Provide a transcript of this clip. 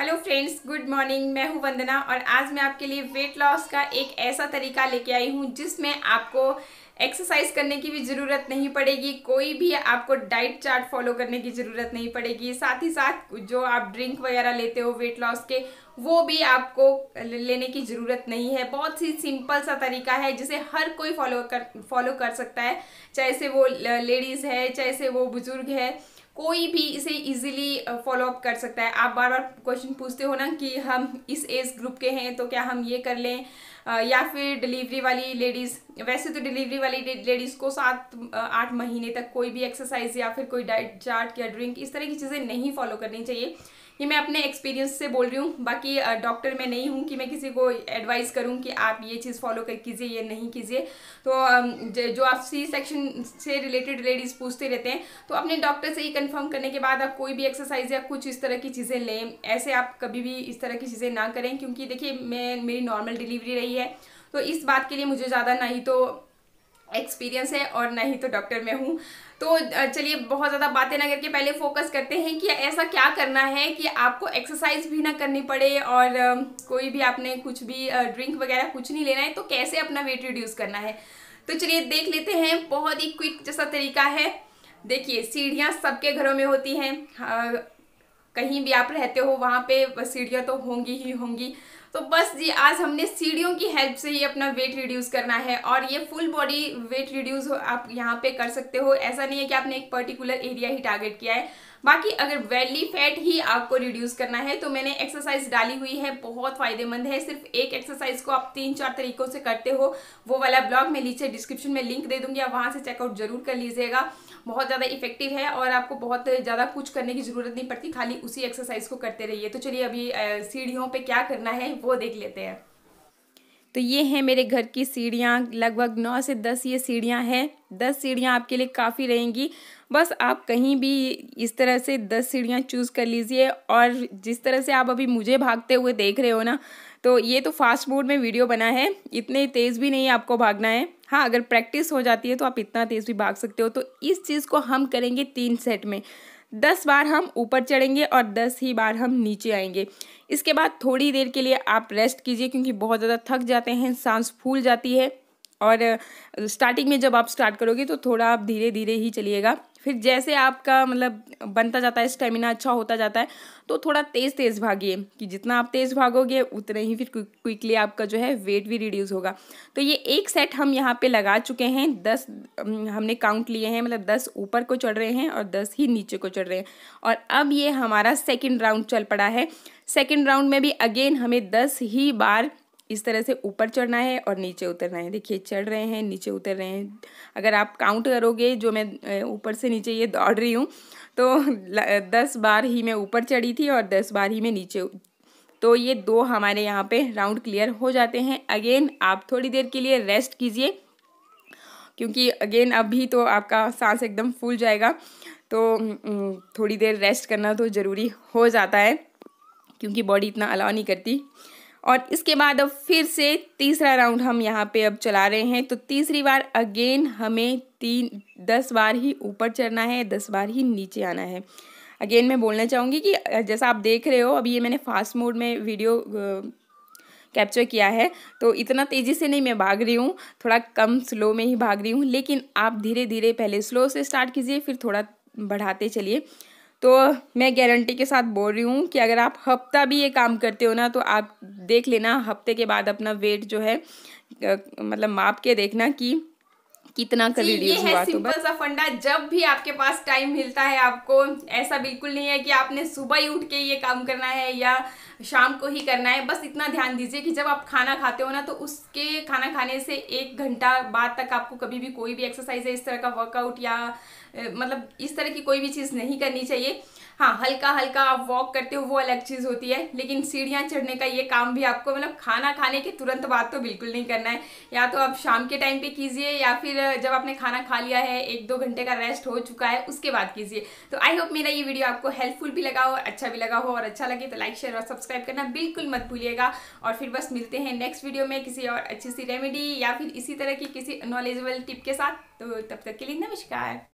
hello friends good morning मैं हूं वंदना और आज मैं आपके लिए वेट लॉस का एक ऐसा तरीका लेके आई हूं जिसमें आपको एक्सरसाइज करने की भी ज़रूरत नहीं पड़ेगी कोई भी आपको डाइट चार्ट फॉलो करने की ज़रूरत नहीं पड़ेगी साथ ही साथ जो आप ड्रिंक वगैरह लेते हो वेट लॉस के वो भी आपको लेने की ज़रूरत नहीं है बहुत ही सिंपल सा तरीका है जिसे हर कोई फॉलो कर फॉलो कर सकता है चाहे से वो लेडीज़ है चाहे से वो बुज़ुर्ग है कोई भी इसे इजीली फॉलो अप कर सकता है आप बार बार क्वेश्चन पूछते हो ना कि हम इस एज ग्रुप के हैं तो क्या हम ये कर लें या फिर डिलीवरी वाली लेडीज़ वैसे तो डिलीवरी वाली लेडीज़ को सात आठ महीने तक कोई भी एक्सरसाइज या फिर कोई डाइट चार्ट या ड्रिंक इस तरह की चीज़ें नहीं फॉलो करनी चाहिए ये मैं अपने एक्सपीरियंस से बोल रही हूँ बाकी डॉक्टर मैं नहीं हूँ कि मैं किसी को एडवाइस करूँ कि आप ये चीज़ फॉलो कर कीजिए ये नहीं कीजिए तो जो आप सी सेक्शन से रिलेटेड लेडीज़ पूछते रहते हैं तो अपने डॉक्टर से ही कन्फर्म करने के बाद आप कोई भी एक्सरसाइज या कुछ इस तरह की चीज़ें लें ऐसे आप कभी भी इस तरह की चीज़ें ना करें क्योंकि देखिए मैं मेरी नॉर्मल डिलीवरी रही है तो इस बात के लिए मुझे ज़्यादा ना ही तो एक्सपीरियंस है और ना ही तो डॉक्टर मैं हूँ तो चलिए बहुत ज़्यादा बातें ना करके पहले फोकस करते हैं कि ऐसा क्या करना है कि आपको एक्सरसाइज भी ना करनी पड़े और कोई भी आपने कुछ भी ड्रिंक वगैरह कुछ नहीं लेना है तो कैसे अपना वेट रिड्यूस करना है तो चलिए देख लेते हैं बहुत ही क्विक जैसा तरीका है देखिए सीढ़ियाँ सबके घरों में होती हैं कहीं भी आप रहते हो वहाँ पे सीढ़ियाँ तो होंगी ही होंगी तो बस जी आज हमने सीढ़ियों की हेल्प से ही अपना वेट रिड्यूस करना है और ये फुल बॉडी वेट रिड्यूस आप यहाँ पे कर सकते हो ऐसा नहीं है कि आपने एक पर्टिकुलर एरिया ही टारगेट किया है बाकी अगर वेली फैट ही आपको रिड्यूस करना है तो मैंने एक्सरसाइज डाली हुई है बहुत फायदेमंद है सिर्फ एक एक्सरसाइज को आप तीन चार तरीकों से करते हो वो वाला ब्लॉग मैं नीचे डिस्क्रिप्शन में लिंक दे दूंगी आप वहाँ से चेकआउट जरूर कर लीजिएगा बहुत ज़्यादा इफेक्टिव है और आपको बहुत ज़्यादा कुछ करने की ज़रूरत नहीं पड़ती खाली उसी एक्सरसाइज को करते रहिए तो चलिए अभी सीढ़ियों पे क्या करना है वो देख लेते हैं तो ये हैं मेरे घर की सीढ़ियाँ लगभग नौ से दस ये सीढ़ियाँ हैं दस सीढ़ियाँ आपके लिए काफ़ी रहेंगी बस आप कहीं भी इस तरह से दस सीढ़ियाँ चूज़ कर लीजिए और जिस तरह से आप अभी मुझे भागते हुए देख रहे हो ना तो ये तो फास्ट मोड में वीडियो बना है इतने तेज़ भी नहीं आपको भागना है हाँ अगर प्रैक्टिस हो जाती है तो आप इतना तेज़ भी भाग सकते हो तो इस चीज़ को हम करेंगे तीन सेट में दस बार हम ऊपर चढ़ेंगे और दस ही बार हम नीचे आएंगे इसके बाद थोड़ी देर के लिए आप रेस्ट कीजिए क्योंकि बहुत ज़्यादा थक जाते हैं सांस फूल जाती है और स्टार्टिंग में जब आप स्टार्ट करोगे तो थोड़ा आप धीरे धीरे ही चलिएगा फिर जैसे आपका मतलब बनता जाता है स्टेमिना अच्छा होता जाता है तो थोड़ा तेज़ तेज़ भागिए कि जितना आप तेज़ भागोगे उतने ही फिर क्विकली आपका जो है वेट भी रिड्यूस होगा तो ये एक सेट हम यहाँ पे लगा चुके हैं दस हमने काउंट लिए हैं मतलब दस ऊपर को चढ़ रहे हैं और दस ही नीचे को चढ़ रहे हैं और अब ये हमारा सेकेंड राउंड चल पड़ा है सेकेंड राउंड में भी अगेन हमें दस ही बार इस तरह से ऊपर चढ़ना है और नीचे उतरना है देखिए चढ़ रहे हैं नीचे उतर रहे हैं अगर आप काउंट करोगे जो मैं ऊपर से नीचे ये दौड़ रही हूँ तो दस बार ही मैं ऊपर चढ़ी थी और दस बार ही मैं नीचे तो ये दो हमारे यहाँ पे राउंड क्लियर हो जाते हैं अगेन आप थोड़ी देर के लिए रेस्ट कीजिए क्योंकि अगेन अभी तो आपका सांस एकदम फूल जाएगा तो थोड़ी देर रेस्ट करना तो ज़रूरी हो जाता है क्योंकि बॉडी इतना अलाव नहीं करती और इसके बाद अब फिर से तीसरा राउंड हम यहाँ पे अब चला रहे हैं तो तीसरी बार अगेन हमें तीन दस बार ही ऊपर चढ़ना है दस बार ही नीचे आना है अगेन मैं बोलना चाहूँगी कि जैसा आप देख रहे हो अभी ये मैंने फास्ट मोड में वीडियो कैप्चर किया है तो इतना तेज़ी से नहीं मैं भाग रही हूँ थोड़ा कम स्लो में ही भाग रही हूँ लेकिन आप धीरे धीरे पहले स्लो से स्टार्ट कीजिए फिर थोड़ा बढ़ाते चलिए तो मैं गारंटी के साथ बोल रही हूँ कि अगर आप हफ्ता भी ये काम करते हो ना तो आप देख लेना हफ्ते के बाद अपना वेट जो है मतलब माप के देखना कि कितना कर ये है सिंपल तो सा फंडा जब भी आपके पास टाइम मिलता है आपको ऐसा बिल्कुल नहीं है कि आपने सुबह ही उठ के ये काम करना है या शाम को ही करना है बस इतना ध्यान दीजिए कि जब आप खाना खाते हो ना तो उसके खाना खाने से एक घंटा बाद तक आपको कभी भी कोई भी एक्सरसाइज है इस तरह का वर्कआउट या मतलब इस तरह की कोई भी चीज़ नहीं करनी चाहिए हाँ हल्का हल्का आप वॉक करते हो वो अलग चीज़ होती है लेकिन सीढ़ियाँ चढ़ने का ये काम भी आपको मतलब खाना खाने के तुरंत बाद तो बिल्कुल नहीं करना है या तो आप शाम के टाइम पे कीजिए या फिर जब आपने खाना खा लिया है एक दो घंटे का रेस्ट हो चुका है उसके बाद कीजिए तो आई होप मेरा ये वीडियो आपको हेल्पफुल भी लगा हो अच्छा भी लगा हो और अच्छा लगे तो लाइक शेयर और सब्सक्राइब करना बिल्कुल मत भूलिएगा और फिर बस मिलते हैं नेक्स्ट वीडियो में किसी और अच्छी सी रेमेडी या फिर इसी तरह की किसी नॉलेजेबल टिप के साथ तो तब तक के लिए नमस्कार